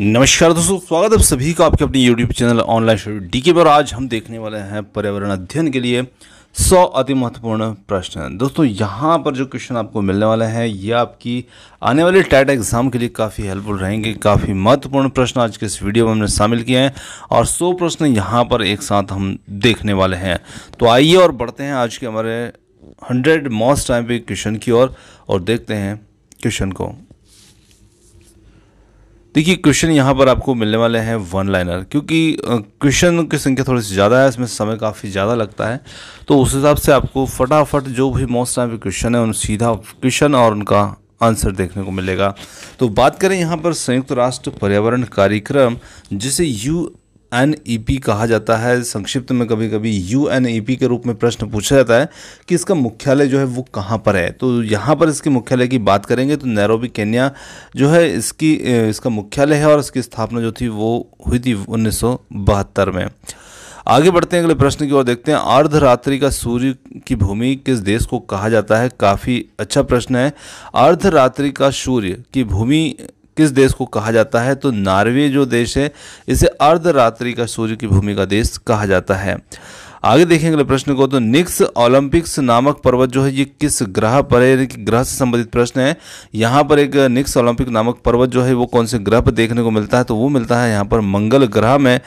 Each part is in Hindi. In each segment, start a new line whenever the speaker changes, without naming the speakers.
नमस्कार दोस्तों स्वागत है सभी का आपके अपने YouTube channel online show D K पर आज हम देखने वाले हैं पर्यावरण अध्ययन के लिए सौ अति महत्वपूर्ण प्रश्न दोस्तों यहाँ पर जो क्वेश्चन आपको मिलने वाले हैं ये आपकी आने वाले टैट एग्जाम के लिए काफ़ी हेल्पफुल रहेंगे काफ़ी महत्वपूर्ण प्रश्न आज के इस वीडियो में हमने शामिल किए हैं और सौ प्रश्न यहाँ पर एक साथ हम देखने वाले हैं तो आइए और बढ़ते हैं आज के हमारे हंड्रेड मोस्ट टाइम पे क्वेश्चन की ओर और, और देखते हैं क्वेश्चन को देखिए क्वेश्चन यहाँ पर आपको मिलने वाले हैं वन लाइनर क्योंकि क्वेश्चन की संख्या थोड़ी सी ज़्यादा है इसमें समय काफ़ी ज़्यादा लगता है तो उस हिसाब से आपको फटाफट जो भी मोस्ट टाइम क्वेश्चन है उन सीधा क्वेश्चन और उनका आंसर देखने को मिलेगा तो बात करें यहाँ पर संयुक्त राष्ट्र पर्यावरण कार्यक्रम जिसे यू एन ई पी कहा जाता है संक्षिप्त में कभी कभी यू एन ई पी के रूप में प्रश्न पूछा जाता है कि इसका मुख्यालय जो है वो कहाँ पर है तो यहाँ पर इसके मुख्यालय की बात करेंगे तो नैरोबी केन्या जो है इसकी इसका मुख्यालय है और इसकी स्थापना जो थी वो हुई थी उन्नीस में आगे बढ़ते हैं अगले प्रश्न की ओर देखते हैं अर्धरात्रि का सूर्य की भूमि किस देश को कहा जाता है काफ़ी अच्छा प्रश्न है अर्धरात्रि का सूर्य की भूमि किस देश को कहा जाता है तो नार्वे जो देश है इसे अर्धरात्रि का सूर्य की भूमि का देश कहा जाता है आगे देखेंगे अगले प्रश्न को तो निक्स ओलंपिक्स नामक पर्वत जो है ये किस ग्रह पर है ग्रह से संबंधित प्रश्न है यहाँ पर एक निक्स ओलंपिक नामक पर्वत जो है वो कौन से ग्रह पर देखने को मिलता है तो वो मिलता है यहाँ पर मंगल ग्रह में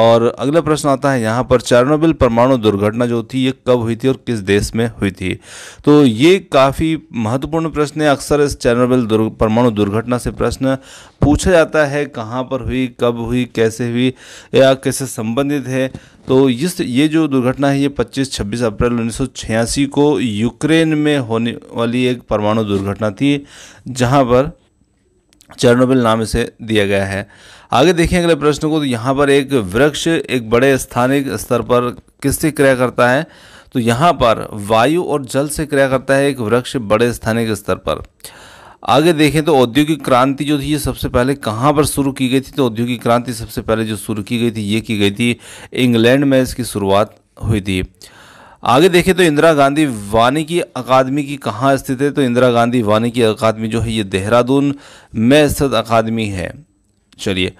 और अगला प्रश्न आता है यहाँ पर चारनोबिल परमाणु दुर्घटना जो थी ये कब हुई थी और किस देश में हुई थी तो ये काफ़ी महत्वपूर्ण प्रश्न है अक्सर इस चैनोबिल परमाणु दुर्घटना से प्रश्न पूछा जाता है कहाँ पर हुई कब हुई कैसे हुई या कैसे संबंधित है तो इस ये जो दुर्घटना है ये 25-26 अप्रैल उन्नीस को यूक्रेन में होने वाली एक परमाणु दुर्घटना थी जहाँ पर चरणोबिल नाम से दिया गया है आगे देखें अगले प्रश्न को तो यहाँ पर एक वृक्ष एक बड़े स्थानिक स्तर पर किससे क्रिया करता है तो यहाँ पर वायु और जल से क्रिया करता है एक वृक्ष बड़े स्थानिक स्तर पर आगे देखें तो औद्योगिक क्रांति जो थी ये सबसे पहले कहाँ पर शुरू की गई थी तो औद्योगिक क्रांति सबसे पहले जो शुरू की गई थी ये की गई थी इंग्लैंड में इसकी शुरुआत हुई थी आगे देखें तो इंदिरा गांधी वानिकी अकादमी की कहाँ स्थित है तो इंदिरा गांधी वानिकी अकादमी जो है ये देहरादून में स्थित अकादमी है चलिए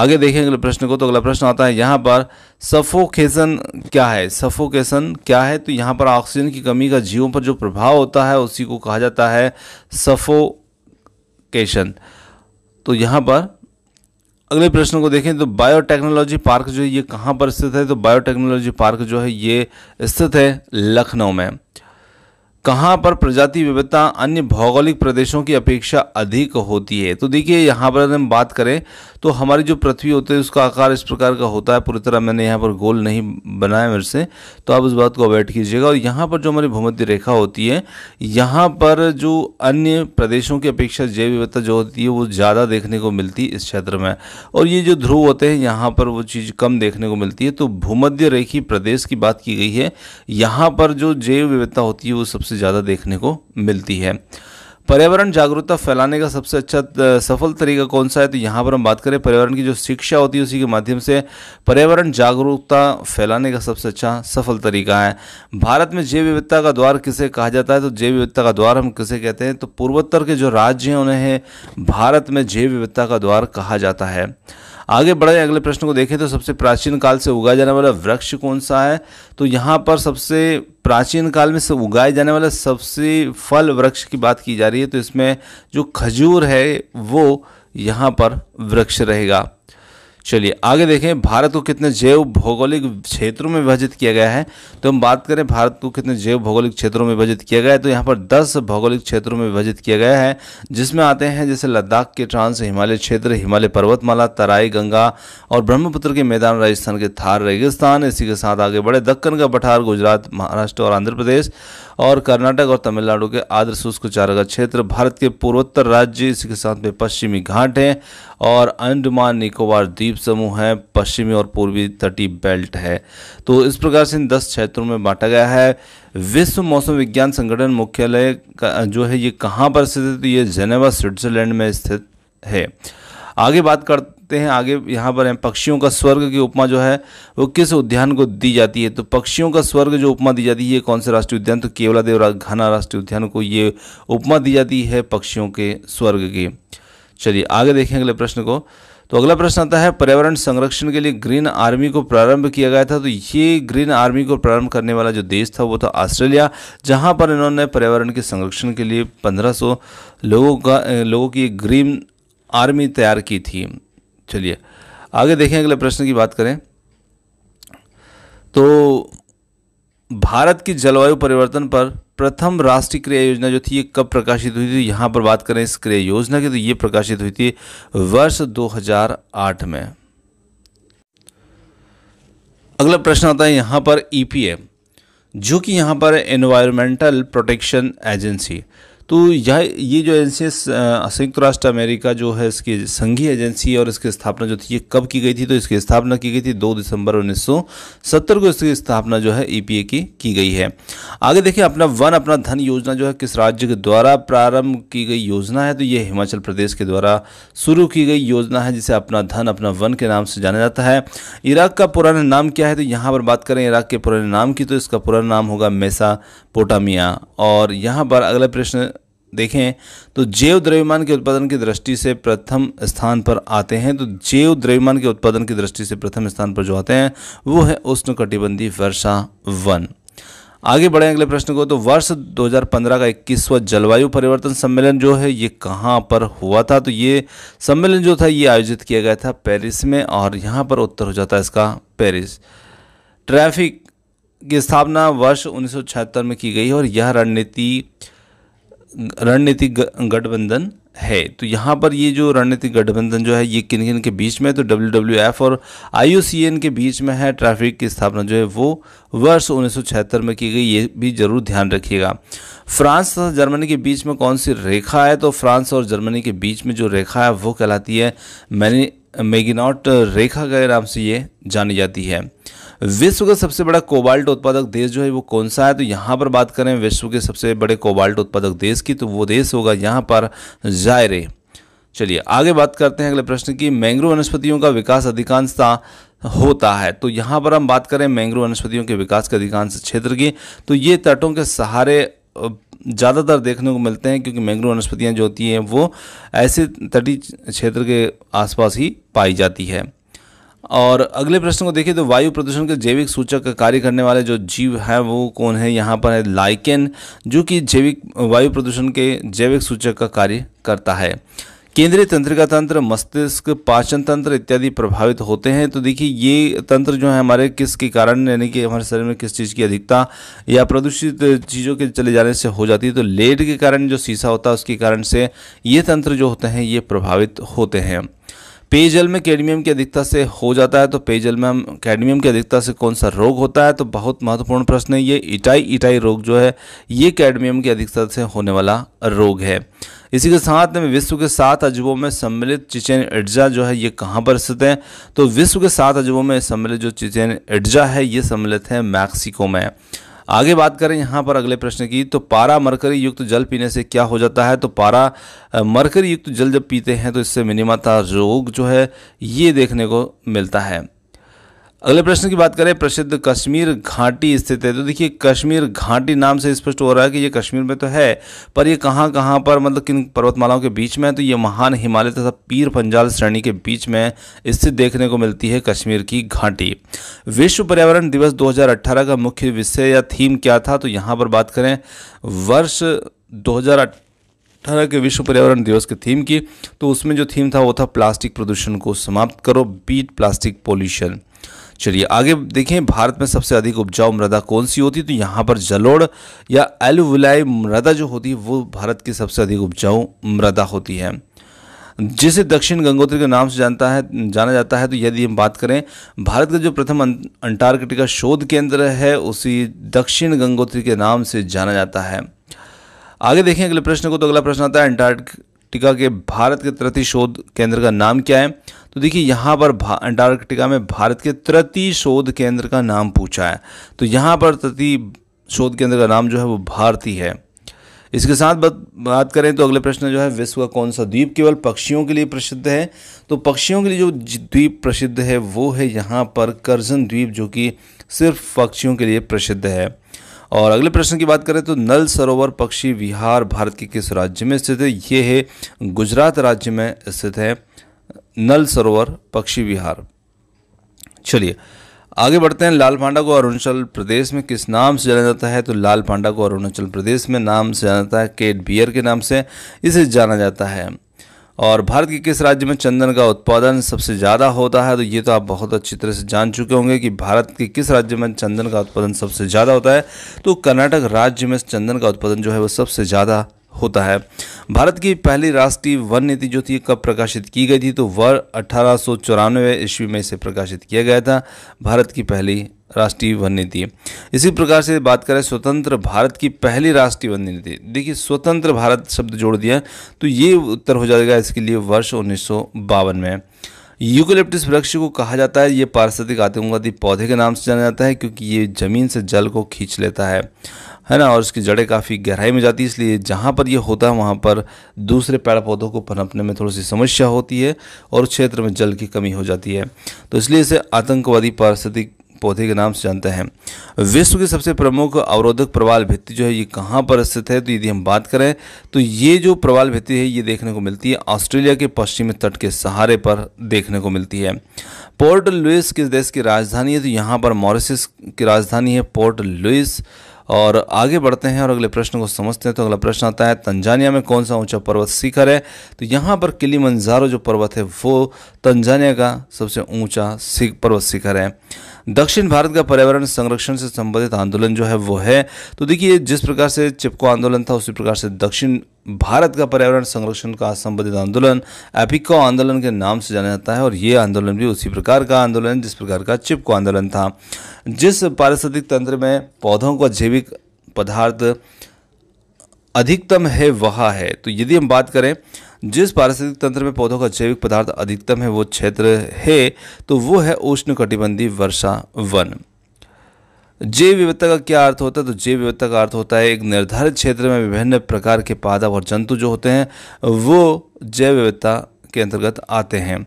आगे देखें अगले प्रश्न को तो अगला प्रश्न आता है यहाँ पर सफोकेशन क्या है सफोकेशन क्या है तो यहाँ पर ऑक्सीजन की कमी का जीवों पर जो प्रभाव होता है उसी को कहा जाता है सफो केशन तो यहाँ पर अगले प्रश्न को देखें तो बायोटेक्नोलॉजी पार्क जो है ये कहाँ पर स्थित है तो बायोटेक्नोलॉजी पार्क जो है ये स्थित है लखनऊ में कहाँ पर प्रजाति विविधता अन्य भौगोलिक प्रदेशों की अपेक्षा अधिक होती है तो देखिए यहाँ पर हम बात करें तो हमारी जो पृथ्वी होती है उसका आकार इस प्रकार का होता है पूरी तरह मैंने यहाँ पर गोल नहीं बनाया मेरे से तो आप उस बात को अवॉइड कीजिएगा और यहाँ पर जो हमारी भूमध्य रेखा होती है यहाँ पर जो अन्य प्रदेशों की अपेक्षा जैव विविधता जो होती है वो ज़्यादा देखने को मिलती है इस क्षेत्र में और ये जो ध्रुव होते हैं यहाँ पर वो चीज़ कम देखने को मिलती है तो भूमध्य रेखी प्रदेश की बात की गई है यहाँ पर जो जैव विविधता होती है वो सबसे सबसे ज़्यादा देखने को मिलती है पर्यावरण जागरूकता फैलाने का सबसे अच्छा सफल तरीका कौन सा है तो यहाँ पर हम बात करें पर्यावरण की जो शिक्षा होती है उसी के माध्यम से पर्यावरण जागरूकता फैलाने का सबसे अच्छा सफल तरीका है भारत में जैव विविधता का द्वार किसे कहा जाता है तो जैव विविधता का द्वार हम किसे कहते हैं तो पूर्वोत्तर के जो राज्य हैं उन्हें भारत में जैव विविधता का द्वार कहा जाता है आगे बढ़े अगले प्रश्न को देखें तो सबसे प्राचीन काल से उगाया जाने वाला वृक्ष कौन सा है तो यहाँ पर सबसे प्राचीन काल में से उगाए जाने वाला सबसे फल वृक्ष की बात की जा रही है तो इसमें जो खजूर है वो यहाँ पर वृक्ष रहेगा चलिए आगे देखें भारत को कितने जैव भौगोलिक क्षेत्रों में विभाजित किया गया है तो हम बात करें भारत को कितने जैव भौगोलिक क्षेत्रों में विभाजित किया गया है तो यहाँ पर 10 भौगोलिक क्षेत्रों में विभाजित किया गया है जिसमें आते हैं जैसे लद्दाख के ट्रांस हिमालय क्षेत्र हिमालय पर्वतमाला तराई गंगा और ब्रह्मपुत्र के मैदान राजस्थान के थार रेगिस्तान इसी के साथ आगे बढ़े दक्कन का पठार गुजरात महाराष्ट्र और आंध्र प्रदेश और कर्नाटक और तमिलनाडु के आंध्र शुष्क चारागा क्षेत्र भारत के पूर्वोत्तर राज्य इसके साथ में पश्चिमी घाट है और अंडमान निकोबार द्वीप समूह है पश्चिमी और पूर्वी तटीय बेल्ट है तो इस प्रकार से इन दस क्षेत्रों में बांटा गया है विश्व मौसम विज्ञान संगठन मुख्यालय का जो है ये कहाँ पर स्थित है तो ये जेनेवा स्विट्जरलैंड में स्थित है आगे बात कर देखते हैं आगे यहाँ पर हैं पक्षियों का स्वर्ग की उपमा जो है वो किस उद्यान को दी जाती है तो पक्षियों का स्वर्ग जो उपमा दी जाती है कौन से राष्ट्रीय उद्यान तो देव घना राष्ट्रीय उद्यान को ये उपमा दी जाती है पक्षियों के स्वर्ग की चलिए आगे देखें अगले प्रश्न को तो अगला प्रश्न आता है पर्यावरण संरक्षण के लिए ग्रीन आर्मी को प्रारंभ किया गया था तो ये ग्रीन आर्मी को प्रारंभ करने वाला जो देश था वो था ऑस्ट्रेलिया जहां पर इन्होंने पर्यावरण के संरक्षण के लिए 1500 लोगों का लोगों की ग्रीन आर्मी तैयार की थी चलिए आगे देखें अगले प्रश्न की बात करें तो भारत की जलवायु परिवर्तन पर प्रथम राष्ट्रीय क्रिया योजना जो थी ये कब प्रकाशित हुई थी यहाँ पर बात करें इस क्रिया योजना की तो ये प्रकाशित हुई थी वर्ष 2008 में अगला प्रश्न आता है यहाँ पर ईपीए e जो कि यहाँ पर एनवायरमेंटल प्रोटेक्शन एजेंसी तो यह ये जो एजेंसी संयुक्त राष्ट्र अमेरिका जो है इसकी संघीय एजेंसी और इसकी स्थापना जो थी ये कब की गई थी तो इसकी स्थापना की गई थी 2 दिसंबर 1970 को इसकी स्थापना जो है ईपीए e की की गई है आगे देखिए अपना वन अपना धन योजना जो है किस राज्य के द्वारा प्रारंभ की गई योजना है तो ये हिमाचल प्रदेश के द्वारा शुरू की गई योजना है जिसे अपना धन अपना वन के नाम से जाना जाता है इराक का पुराना नाम क्या है तो यहाँ पर बात करें इराक के पुराने नाम की तो इसका पुराना नाम होगा मेसा पोटामिया और यहाँ पर अगला प्रश्न देखें तो जैव द्रव्यमान के उत्पादन की दृष्टि से प्रथम स्थान पर आते हैं तो जैव द्रव्यमान के उत्पादन की दृष्टि से प्रथम स्थान पर जो आते हैं वो है उष्णकटिबंधीय वर्षा वन आगे बढ़े अगले प्रश्न को तो वर्ष 2015 का इक्कीसवा जलवायु परिवर्तन सम्मेलन जो है ये कहाँ पर हुआ था तो ये सम्मेलन जो था ये आयोजित किया गया था पेरिस में और यहाँ पर उत्तर हो जाता है इसका पेरिस ट्रैफिक की स्थापना वर्ष उन्नीस में की गई और यह रणनीति रणनीतिक गठबंधन है तो यहाँ पर ये जो रणनीतिक गठबंधन जो है ये किन किन के बीच में तो डब्ल्यू डब्ल्यू एफ और आई सी एन के बीच में है ट्रैफिक की स्थापना जो है वो वर्ष उन्नीस में की गई ये भी जरूर ध्यान रखिएगा फ्रांस तथा जर्मनी के बीच में कौन सी रेखा है तो फ्रांस और जर्मनी के बीच में जो रेखा है वो कहलाती है मैनी मेगिनॉट रेखा के नाम से ये जानी जाती है विश्व का सबसे बड़ा कोबाल्ट उत्पादक देश जो है वो कौन सा है तो यहाँ पर बात करें विश्व के सबसे बड़े कोबाल्ट उत्पादक देश की तो वो देश होगा यहाँ पर जायरे चलिए आगे बात करते हैं अगले प्रश्न की मैंग्रो वनस्पतियों का विकास अधिकांशता होता है तो यहाँ पर हम बात करें मैंग्रो वनस्पतियों के विकास के अधिकांश क्षेत्र की तो ये तटों के सहारे ज़्यादातर देखने को मिलते हैं क्योंकि मैंग्रो वनस्पतियाँ जो होती हैं वो ऐसे तटीय क्षेत्र के आसपास ही पाई जाती है और अगले प्रश्न को देखिए तो वायु प्रदूषण के जैविक सूचक का कार्य करने वाले जो जीव हैं वो कौन है यहाँ पर है लाइकेन जो कि जैविक वायु प्रदूषण के जैविक सूचक का कार्य करता है केंद्रीय तंत्रिका तंत्र मस्तिष्क पाचन तंत्र इत्यादि प्रभावित होते हैं तो देखिए ये तंत्र जो है हमारे किस के कारण यानी कि हमारे शरीर में किस चीज़ की अधिकता या प्रदूषित चीज़ों के चले जाने से हो जाती है तो लेड के कारण जो शीशा होता है उसके कारण से ये तंत्र जो होते हैं ये प्रभावित होते हैं पेयजल में कैडमियम की अधिकता से हो जाता है तो पेयजल में हम कैडमियम की अधिकता से कौन सा रोग होता है तो बहुत महत्वपूर्ण प्रश्न है ये इटाई इटाई रोग जो है ये कैडमियम की अधिकता से होने वाला रोग है इसी के साथ में विश्व के सात अजबों में सम्मिलित चिचेन एड्जा जो है ये कहाँ पर स्थित है तो विश्व के सात अजबों में सम्मिलित जो चिचेन एड्जा है ये सम्मिलित है मैक्सिको में आगे बात करें यहाँ पर अगले प्रश्न की तो पारा मरकरी युक्त जल पीने से क्या हो जाता है तो पारा मरकरी युक्त जल जब पीते हैं तो इससे मिनिमाता रोग जो है ये देखने को मिलता है अगले प्रश्न की बात करें प्रसिद्ध कश्मीर घाटी स्थित है तो देखिए कश्मीर घाटी नाम से स्पष्ट हो रहा है कि ये कश्मीर में तो है पर ये कहाँ कहाँ पर मतलब किन पर्वतमालाओं के बीच में है तो ये महान हिमालय तथा पीर पंजाल श्रेणी के बीच में स्थित देखने को मिलती है कश्मीर की घाटी विश्व पर्यावरण दिवस दो का मुख्य विषय या थीम क्या था तो यहाँ पर बात करें वर्ष दो अठारह के विश्व पर्यावरण दिवस की थीम की तो उसमें जो थीम था वो था प्लास्टिक प्रदूषण को समाप्त करो बीट प्लास्टिक पोल्यूशन चलिए आगे देखें भारत में सबसे अधिक उपजाऊ मृदा कौन सी होती है तो यहाँ पर जलोड़ या एलुविलाई मृदा जो होती है वो भारत की सबसे अधिक उपजाऊ मृदा होती है जिसे दक्षिण गंगोत्री के नाम से जानता है जाना जाता है तो यदि हम बात करें भारत का जो प्रथम अं-, अंटार्कटिका शोध केंद्र है उसी दक्षिण गंगोत्री के नाम से जाना जाता है आगे देखें अगले प्रश्न को तो अगला प्रश्न आता है अंटार्क अंटार्कटिका के भारत के तृतीय शोध केंद्र का नाम क्या है तो देखिए यहाँ पर अंटार्कटिका में भारत के तृतीय शोध केंद्र का नाम पूछा है तो यहाँ पर तृतीय शोध केंद्र का नाम जो है वो भारती है इसके साथ बात करें तो अगले प्रश्न जो है विश्व का कौन सा द्वीप केवल पक्षियों के लिए प्रसिद्ध है तो पक्षियों के लिए जो द्वीप प्रसिद्ध है वो है यहाँ पर करजन द्वीप जो कि सिर्फ पक्षियों के लिए प्रसिद्ध है और अगले प्रश्न की बात करें तो नल सरोवर पक्षी विहार भारत के किस राज्य में स्थित है ये है गुजरात राज्य में स्थित है नल सरोवर पक्षी विहार चलिए आगे बढ़ते हैं लाल पांडा को अरुणाचल प्रदेश में किस नाम से जाना जाता है तो लाल पांडा को अरुणाचल प्रदेश में नाम से जाना जाता है केट बियर के नाम से इसे जाना जाता है और भारत के किस राज्य में चंदन का उत्पादन सबसे ज़्यादा होता है तो ये तो आप बहुत अच्छी तरह से जान चुके होंगे कि भारत के किस राज्य में चंदन का उत्पादन सबसे ज़्यादा होता है तो कर्नाटक राज्य में चंदन का उत्पादन जो है वो सबसे ज़्यादा होता है भारत की पहली राष्ट्रीय वन नीति जो थी कब प्रकाशित की गई थी तो वर्ष अठारह ईस्वी में इसे प्रकाशित किया गया था भारत की पहली राष्ट्रीय वन नीति इसी प्रकार से बात करें स्वतंत्र भारत की पहली राष्ट्रीय वन नीति देखिए स्वतंत्र भारत शब्द जोड़ दिया तो ये उत्तर हो जाएगा इसके लिए वर्ष उन्नीस में यूकोलिप्टिस वृक्ष को कहा जाता है ये पारिस्थितिक आतंकवादी पौधे के नाम से जाना जाता है क्योंकि ये जमीन से जल को खींच लेता है है ना और इसकी जड़ें काफ़ी गहराई में जाती है इसलिए जहाँ पर यह होता है वहाँ पर दूसरे पेड़ पौधों को पनपने में थोड़ी सी समस्या होती है और क्षेत्र में जल की कमी हो जाती है तो इसलिए इसे आतंकवादी पारिस्थितिक पौधे के नाम से जानते हैं विश्व के सबसे प्रमुख अवरोधक प्रवाल भित्ति जो है ये कहाँ पर स्थित है तो यदि हम बात करें तो ये जो प्रवाल भित्ति है ये देखने को मिलती है ऑस्ट्रेलिया के पश्चिमी तट के सहारे पर देखने को मिलती है पोर्ट लुइस किस देश की राजधानी है तो यहाँ पर मॉरिसस की राजधानी है पोर्ट लुइस और आगे बढ़ते हैं और अगले प्रश्न को समझते हैं तो अगला प्रश्न आता है तंजानिया में कौन सा ऊंचा पर्वत शिखर है तो यहाँ पर किली मंजारो जो पर्वत है वो तंजानिया का सबसे ऊंचा पर्वत शिखर है दक्षिण भारत का पर्यावरण संरक्षण से संबंधित आंदोलन जो है वो है तो देखिए जिस प्रकार से चिपको आंदोलन था उसी प्रकार से दक्षिण भारत का पर्यावरण संरक्षण का संबंधित आंदोलन एपिको आंदोलन के नाम से जाना जाता है और ये आंदोलन भी उसी प्रकार का आंदोलन जिस प्रकार का चिपको आंदोलन था जिस पारिस्थितिक तंत्र में पौधों का जैविक पदार्थ अधिकतम है वह है तो यदि हम बात करें जिस पारिस्थितिक तंत्र में पौधों का जैविक पदार्थ अधिकतम है वो क्षेत्र है तो वो है उष्ण कटिबंधी वर्षा वन जैव विविधता का क्या अर्थ होता है तो जैव विविधता का अर्थ होता है एक निर्धारित क्षेत्र में विभिन्न प्रकार के पादप और जंतु जो होते हैं वो जैव विविधता के अंतर्गत आते हैं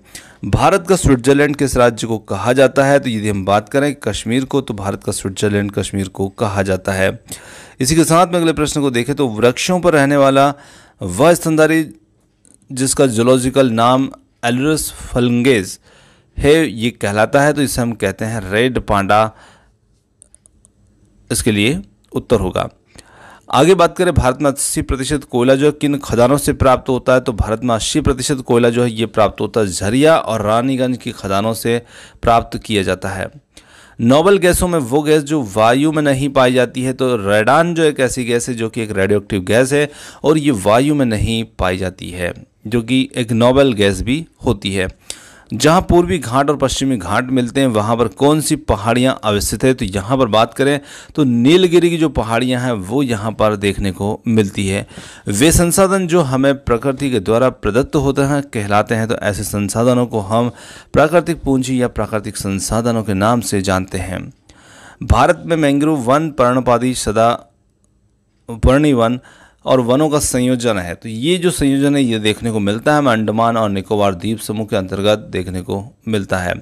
भारत का स्विट्जरलैंड किस राज्य को कहा जाता है तो यदि हम बात करें कश्मीर को तो भारत का स्विट्जरलैंड कश्मीर को कहा जाता है इसी के साथ में अगले प्रश्न को देखें तो वृक्षों पर रहने वाला वह स्तनधारी जिसका जोलॉजिकल नाम एलरस फलंगेज है ये कहलाता है तो इसे हम कहते हैं रेड पांडा इसके लिए उत्तर होगा आगे बात करें भारत में अस्सी प्रतिशत कोयला जो है किन खदानों से प्राप्त होता है तो भारत में अस्सी प्रतिशत कोयला जो है ये प्राप्त होता है झरिया और रानीगंज की खदानों से प्राप्त किया जाता है नोबल गैसों में वो गैस जो वायु में नहीं पाई जाती है तो रेडान जो एक ऐसी गैस है जो कि एक रेडियो गैस है और ये वायु में नहीं पाई जाती है जो कि एक नोबल गैस भी होती है जहां पूर्वी घाट और पश्चिमी घाट मिलते हैं वहां पर कौन सी पहाड़ियां अवस्थित है तो यहां पर बात करें तो नीलगिरी की जो पहाड़ियां हैं वो यहां पर देखने को मिलती है वे संसाधन जो हमें प्रकृति के द्वारा प्रदत्त होते हैं कहलाते हैं तो ऐसे संसाधनों को हम प्राकृतिक पूंजी या प्राकृतिक संसाधनों के नाम से जानते हैं भारत में मैंग्रोव वन पर्णपादी सदा पर्णी वन और वनों का संयोजन है तो ये जो संयोजन है ये देखने को मिलता है हमें अंडमान और निकोबार द्वीप समूह के अंतर्गत देखने को मिलता है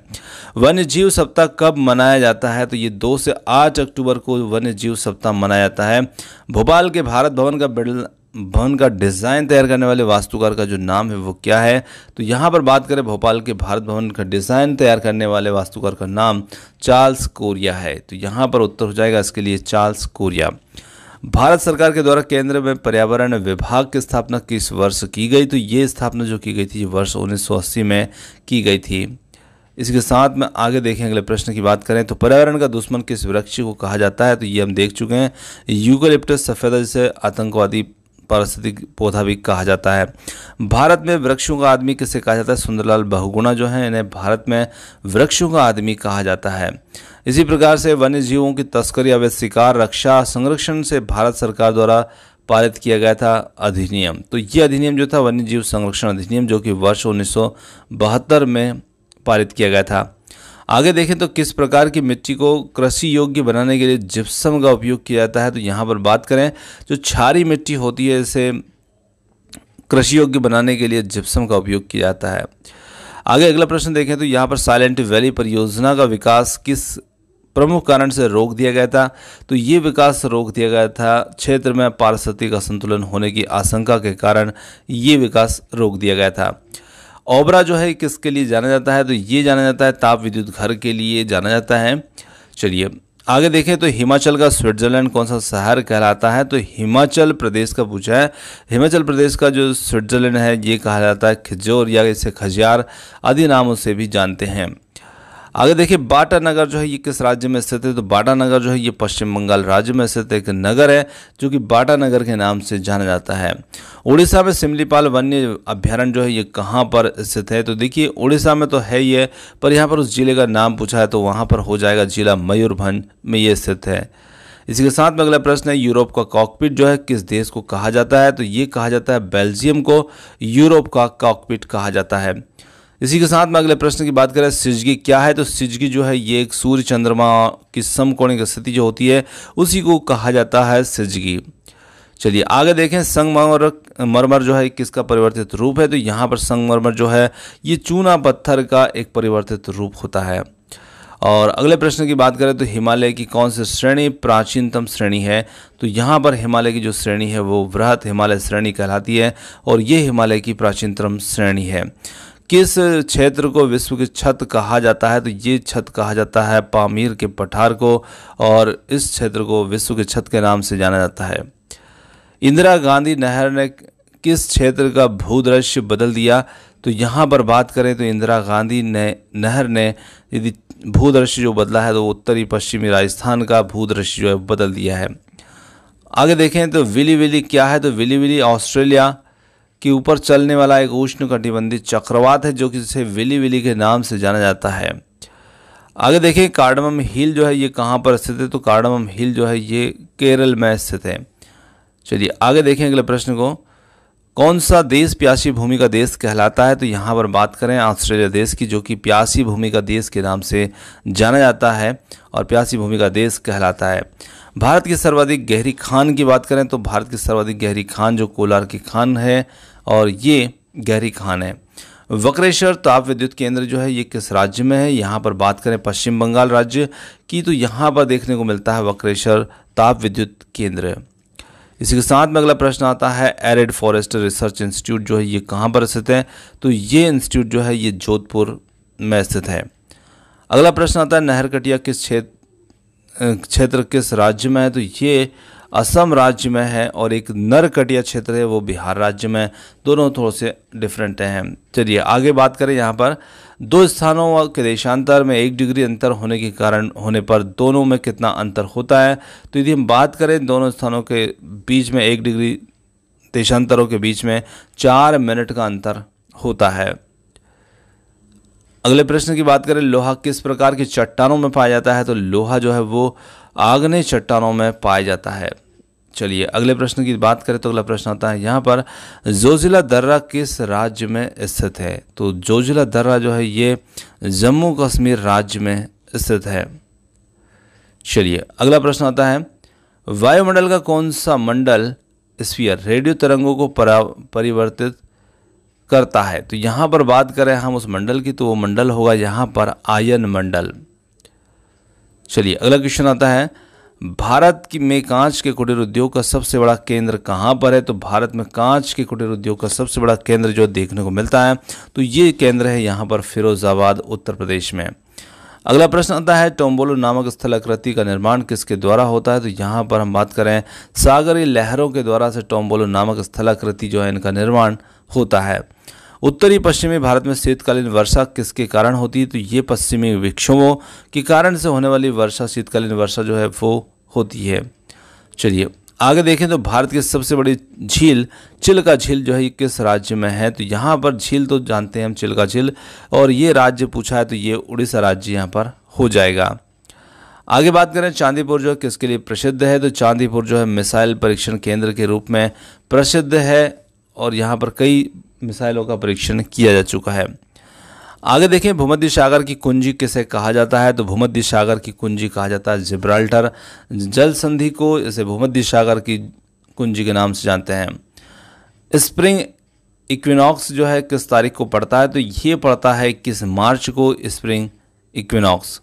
वन्य जीव सप्ताह कब मनाया जाता है तो ये दो से आठ अक्टूबर को वन्य जीव सप्ताह मनाया जाता है भोपाल के भारत भवन का भवन का डिज़ाइन तैयार करने वाले वास्तुकार का जो नाम है वो क्या है तो यहाँ पर बात करें भोपाल के भारत भवन का डिज़ाइन तैयार करने वाले वास्तुकार का नाम चार्ल्स कोरिया है तो यहाँ पर उत्तर हो जाएगा इसके लिए चार्ल्स कोरिया भारत सरकार के द्वारा केंद्र में पर्यावरण विभाग की स्थापना किस वर्ष की गई तो ये स्थापना जो की गई थी वर्ष अस्सी में की गई थी इसके साथ में आगे देखें अगले प्रश्न की बात करें तो पर्यावरण का दुश्मन किस वृक्ष को कहा जाता है तो ये हम देख चुके हैं यूकोलिप्टस सफ़ेदा जिसे आतंकवादी पारिस्थितिक पौधा भी कहा जाता है भारत में वृक्षों का आदमी किसे कहा जाता है सुंदरलाल बहुगुणा जो है इन्हें भारत में वृक्षों का आदमी कहा जाता है इसी प्रकार से वन्य जीवों की तस्करी अवैध शिकार रक्षा संरक्षण से भारत सरकार द्वारा पारित किया गया था अधिनियम तो ये अधिनियम जो था वन्य जीव संरक्षण अधिनियम जो कि वर्ष उन्नीस में पारित किया गया था आगे देखें तो किस प्रकार की मिट्टी को कृषि योग्य बनाने के लिए जिप्सम का उपयोग किया जाता है तो यहाँ पर बात करें जो छारी मिट्टी होती है इसे कृषि योग्य बनाने के लिए जिप्सम का उपयोग किया जाता है आगे अगला प्रश्न देखें तो यहाँ पर साइलेंट वैली परियोजना का विकास किस प्रमुख कारण से रोक दिया गया था तो ये विकास रोक दिया गया था क्षेत्र में पारिस्थितिक असंतुलन होने की आशंका के कारण ये विकास रोक दिया गया था ओबरा जो है किसके लिए जाना जाता है तो ये जाना जाता है ताप विद्युत घर के लिए जाना जाता है चलिए आगे देखें तो हिमाचल का स्विट्जरलैंड कौन सा शहर कहलाता है तो हिमाचल प्रदेश का पूछा है हिमाचल प्रदेश का जो स्विट्जरलैंड है ये कहा जाता है खिजोर या इसे खजियार आदि नामों से भी जानते हैं आगे देखिए बाटा नगर जो है ये किस राज्य में स्थित है तो बाटा नगर जो है ये पश्चिम बंगाल राज्य में स्थित एक नगर है जो कि बाटा नगर के नाम से जाना जाता है उड़ीसा में सिमलीपाल वन्य अभ्यारण्य जो है ये कहाँ पर स्थित है तो देखिए उड़ीसा में तो है ही है पर यहाँ पर उस जिले का नाम पूछा है तो वहाँ पर हो जाएगा जिला मयूरभंज में ये स्थित है इसी के साथ में अगला प्रश्न है यूरोप का कॉकपिट जो है किस देश को कहा जाता है तो ये कहा जाता है बेल्जियम को यूरोप का कॉकपिट कहा जाता है इसी के साथ में अगले प्रश्न की बात करें सिजगी क्या है तो सिजगी जो है ये एक सूर्य चंद्रमा की समकोणिक स्थिति जो होती है उसी को कहा जाता है सिजगी चलिए आगे देखें संगमरमर मरमर जो है किसका परिवर्तित रूप है तो यहाँ पर संगमरमर जो है ये चूना पत्थर का एक परिवर्तित रूप होता है और अगले प्रश्न की बात करें तो हिमालय की कौन सी श्रेणी प्राचीनतम श्रेणी है तो यहाँ पर हिमालय की जो श्रेणी है वो वृहत हिमालय श्रेणी कहलाती है और ये हिमालय की प्राचीनतम श्रेणी है किस क्षेत्र को विश्व की छत कहा जाता है तो ये छत कहा जाता है पामीर के पठार को और इस क्षेत्र को विश्व की छत के नाम से जाना जाता है इंदिरा गांधी नहर ने किस क्षेत्र का भूदृश्य बदल दिया तो यहाँ पर बात करें तो इंदिरा गांधी ने नहर ने यदि भूदृश्य जो बदला है तो उत्तरी पश्चिमी राजस्थान का भूदृश्य जो है बदल दिया है आगे देखें तो विली विली क्या है तो विली विली ऑस्ट्रेलिया के ऊपर चलने वाला एक उष्णकटिबंधीय चक्रवात है जो कि जिसे विली विली के नाम से जाना जाता है आगे देखें कार्डमम हिल जो है ये कहाँ पर स्थित है तो कार्डमम हिल जो है ये केरल में स्थित है चलिए आगे देखें अगले प्रश्न को कौन सा देश प्यासी भूमि का देश कहलाता है तो यहाँ पर बात करें ऑस्ट्रेलिया देश की जो कि प्यासी भूमि का देश के नाम से जाना जाता है और प्यासी भूमि का देश कहलाता है भारत की सर्वाधिक गहरी खान की बात करें तो भारत की सर्वाधिक गहरी खान जो कोलार की खान है और ये गहरी खान है वक्रेश्वर ताप विद्युत केंद्र जो है ये किस राज्य में है यहाँ पर बात करें पश्चिम बंगाल राज्य की तो यहाँ पर देखने को मिलता है वक्रेश्वर ताप विद्युत केंद्र इसी के साथ में अगला प्रश्न आता है एरिड फॉरेस्ट रिसर्च इंस्टीट्यूट जो है ये कहाँ पर स्थित है तो ये इंस्टीट्यूट जो है ये जोधपुर में स्थित है अगला प्रश्न आता है नहर कटिया किस क्षेत्र क्षेत्र किस राज्य में है तो ये असम राज्य में है और एक नरकटिया क्षेत्र है वो बिहार राज्य में दोनों थोड़े से डिफरेंट हैं चलिए आगे बात करें यहाँ पर दो स्थानों के देशांतर में एक डिग्री अंतर होने के कारण होने पर दोनों में कितना अंतर होता है तो यदि हम बात करें दोनों स्थानों के बीच में एक डिग्री देशांतरों के बीच में चार मिनट का अंतर होता है अगले प्रश्न की बात करें लोहा किस प्रकार की चट्टानों में पाया जाता है तो लोहा जो है वो आग्नेय चट्टानों में पाया जाता है चलिए अगले प्रश्न की बात करें तो अगला प्रश्न आता है यहाँ पर जोजिला दर्रा किस राज्य में स्थित है तो जोजिला दर्रा जो है ये जम्मू कश्मीर राज्य में स्थित है चलिए अगला प्रश्न आता है वायुमंडल का कौन सा मंडल स्फीयर रेडियो तरंगों को परा परिवर्तित करता है तो यहाँ पर बात करें हम उस मंडल की तो वो मंडल होगा यहाँ पर आयन मंडल चलिए अगला क्वेश्चन आता है भारत की में कांच के कुटीर उद्योग का सबसे बड़ा केंद्र कहाँ पर है तो भारत में कांच के कुटीर उद्योग का सबसे बड़ा केंद्र जो देखने को मिलता है तो ये केंद्र है यहाँ पर फिरोजाबाद उत्तर प्रदेश में अगला प्रश्न आता है टोम्बोलो नामक स्थल आकृति का निर्माण किसके द्वारा होता है तो यहाँ पर हम बात करें सागरी लहरों के द्वारा से टोम्बोलो नामक स्थलाकृति जो है इनका निर्माण होता है उत्तरी पश्चिमी भारत में शीतकालीन वर्षा किसके कारण होती है तो ये पश्चिमी विक्षोभों के कारण से होने वाली वर्षा शीतकालीन वर्षा जो है वो होती है चलिए आगे देखें तो भारत की सबसे बड़ी झील चिलका झील जो है ये किस राज्य में है तो यहाँ पर झील तो जानते हैं हम चिलका झील और ये राज्य पूछा है तो ये उड़ीसा राज्य यहाँ पर हो जाएगा आगे बात करें चांदीपुर जो है किसके लिए प्रसिद्ध है तो चांदीपुर जो है मिसाइल परीक्षण केंद्र के रूप में प्रसिद्ध है और यहाँ पर कई मिसाइलों का परीक्षण किया जा चुका है आगे देखें भूमध्य सागर की कुंजी किसे कहा जाता है तो भूमध्य सागर की कुंजी कहा जाता है जिब्राल्टर जल संधि को इसे भूमध्य सागर की कुंजी के नाम से जानते हैं स्प्रिंग इक्विनॉक्स जो है किस तारीख को पड़ता है तो ये पड़ता है इक्कीस मार्च को स्प्रिंग इक्विनॉक्स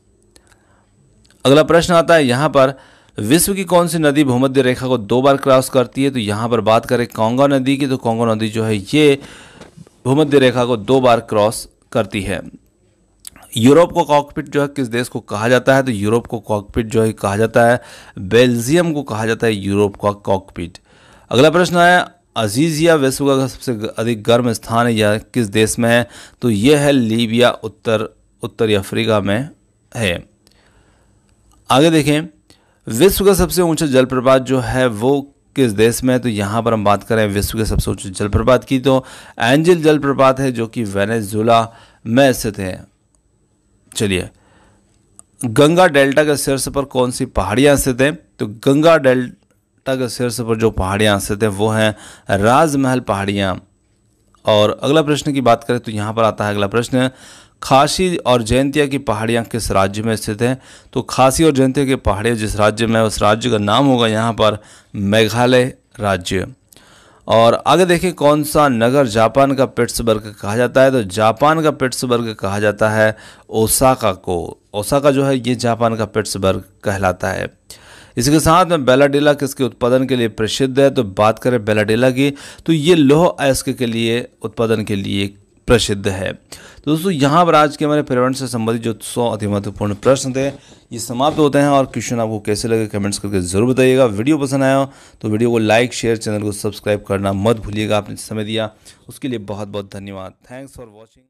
अगला प्रश्न आता है यहाँ पर विश्व की कौन सी नदी भूमध्य रेखा को दो बार क्रॉस करती है तो यहाँ पर बात करें कोंगा नदी की तो कोंगा नदी जो है ये भूमध्य रेखा को दो बार क्रॉस करती है यूरोप को कॉकपिट जो है किस देश को कहा जाता है तो यूरोप को कॉकपिट जो है कहा जाता है बेल्जियम को कहा जाता है यूरोप का कॉकपिट अगला प्रश्न है अजीजिया विश्व का सबसे अधिक गर्म स्थान है या किस देश में है तो यह है लीबिया उत्तर उत्तरी अफ्रीका में है आगे देखें विश्व का सबसे ऊंचा जलप्रपात जो है वो किस देश में है तो यहाँ पर हम बात करें विश्व के सबसे ऊंचे जलप्रपात की तो एंजिल जलप्रपात है जो कि वेनेजुला में स्थित है चलिए गंगा डेल्टा के शीर्ष पर कौन सी पहाड़ियाँ स्थित हैं तो गंगा डेल्टा के शीर्ष पर जो पहाड़ियाँ स्थित हैं वो हैं राजमहल पहाड़ियाँ और अगला प्रश्न की बात करें तो यहाँ पर आता है अगला प्रश्न खासी और जयंतिया की पहाड़ियाँ किस राज्य में स्थित हैं तो खासी और जयंतिया की पहाड़ियाँ जिस राज्य में उस राज्य का नाम होगा यहाँ पर मेघालय राज्य और आगे देखें कौन सा नगर जापान का पिट्सबर्ग कहा जाता है तो जापान का पिट्सबर्ग कहा जाता है ओसाका को ओसाका जो है ये जापान का पिट्सबर्ग कहलाता है इसके साथ में बेलाडेला किसके उत्पादन के लिए प्रसिद्ध है तो बात करें बेलाडेला की तो ये लोह अयस्क के लिए उत्पादन के लिए प्रसिद्ध है तो दोस्तों यहाँ पर आज के हमारे पर्यावरण से संबंधित जो सौ अति महत्वपूर्ण प्रश्न थे ये समाप्त होते हैं और क्वेश्चन आपको कैसे लगे कमेंट्स करके ज़रूर बताइएगा वीडियो पसंद आया हो तो वीडियो को लाइक शेयर चैनल को सब्सक्राइब करना मत भूलिएगा आपने समय दिया उसके लिए बहुत बहुत धन्यवाद थैंक्स फॉर वॉचिंग